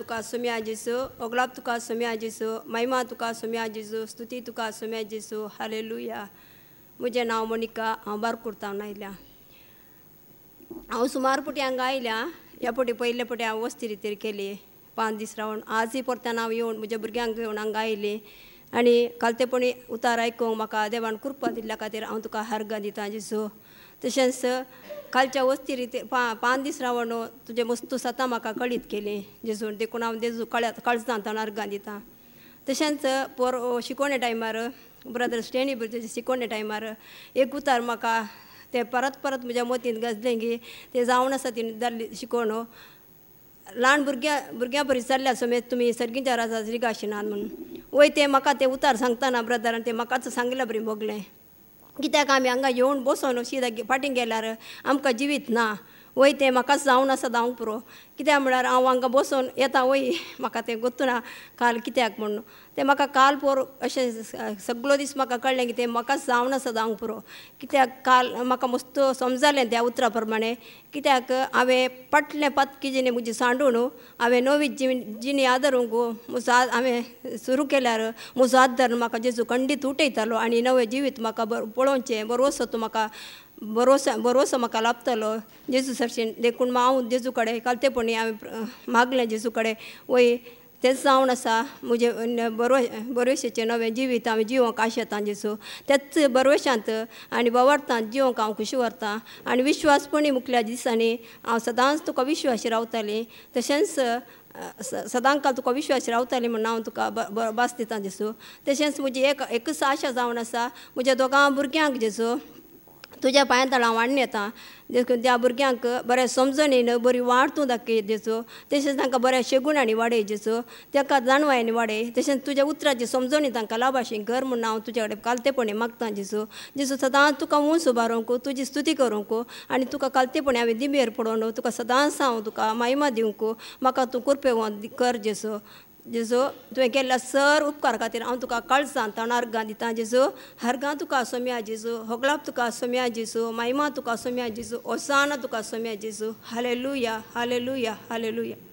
तुका सोम्या जेसू ओगलाप तुका सोम्या जेसू महिमा तुका सोम्या जेजू स्तुती तुका सोम्या जेसो हाले लुया म्हजें नांव मोनिका हांव बारकुर्तावन आयल्या हांव सुमार पुटी हांगा आयल्या ह्या पुटी पयले पुटी हांव वस्ती रितीर केली पांच दीस रावन आजही परत्यान हांव येवन म्हज्या भुरग्यांक घेवन हांगा आयली आनी कालतेपणी उतार आयकूंक म्हाका देवान कृपा दिल्ल्या खातीर हांव तुका हार्ग दिता तशेंच कालच्या वस्ती रीते पा दीस रावण तुजे वस्तू सता म्हाका कळीत केली जेजून देखून हांव देजू कळ्या कळसां तणार्गां दिता तशेंच पोर शिकोवणे टायमार ब्रदर स्टेनी ब्रदरचे शिकोवणे टायमार एक उतार म्हाका ते परत परत म्हज्या मोतीन गाजलें की ते जावन आसा ती जाल्ली शिकोवण ल्हान भुरग्यां भुरग्यां परी चल्ल्या समेत तुमी सर्गींच्या राजा रिगा म्हणून वय ते म्हाका ते उतार ब्रदर ब्रदरान ते म्हाकाच सांगलें बरी भोगलें कित्याक आमी हांगा येवन बसून अशी फाटीं गेल्यार आमकां जिवीत ना वयतें म्हाका जावं आसा जावंक पुरो कित्याक म्हळ्यार हांव हांगा बसोन येता वय म्हाका तें गोत्तू ना काल कित्याक म्हणून तें म्हाका काल पोर अशें सगळो दीस म्हाका कळ्ळें की तें म्हाका जावं आसा जावंक पुरो कित्याक काल म्हाका मस्त समजालें त्या उतरा प्रमाणे कित्याक हांवें पटलें पातकी जिणी म्हजी सांडून हांवें नवी जिण जिणे आदरूंक म्हजो हांवें सुरू केल्यार म्हजो आदार म्हाका जेजू खंडीत उठयतालो आनी नवें जिवीत म्हाका बरो पळोवचें बरो वचो तूं म्हाका बरोसा बरोसो म्हाका लाबतलो जेजू सरशीं देखून हांव जेजू कडेन कालतेपणी हांवें मागलें जेजू कडेन वय तेंच जावन आसा म्हजे बरो बरोशेचें नवें जिवीत हांवें जिवंक आशेतां येता जेसू तेच बरोशांत आनी बवार्थांत जिवोंक हांव खुशी व्हरतां आनी विश्वासपणी मुकल्या दिसांनी हांव सदांच तुका विश्वास रावतालें तशेंच सदां काल तुका विश्वास रावतालें म्हणून हांव तुका ब बास दिता जेसू तशेंच म्हजी एक एकच आशा जावन आसा म्हज्या दोगां भुरग्यांक जेसो तुज्या हांव लावण येता देखून त्या भुरग्यांक बरें समजून येयन बरी वाड तूं दाखय दिसो तशेंच तांकां बऱ्या शेगूण आनी वाडय जेचो ताका जाणवायनी वाडय तशेंच तुज्या उतराची समजवणी तांकां लाभाशें घर म्हूण हांव तुज्या कडेन कालतेपणी मागतां जेसो जेसो सदांच तुका मूस को तुजी स्तुती करूंक आनी तुका कालतेपणे हांवें दिमेर पडोवन तुका सदांच हांव तुका मायमा दिवंक म्हाका तूं कृपेव कर जेसो जेजो तुवें केल्ल्या सर उपकार खातीर हांव तुका कळसां तणार दितां दिता जेजो हरगां तुका सोम्या जेजो होगलाप तुका सोम्या जेजो मायमा तुका सोम्या जेजो ओसाना तुका सोम्या जेजो हालेलुया लुया हालेलुया लुया लुया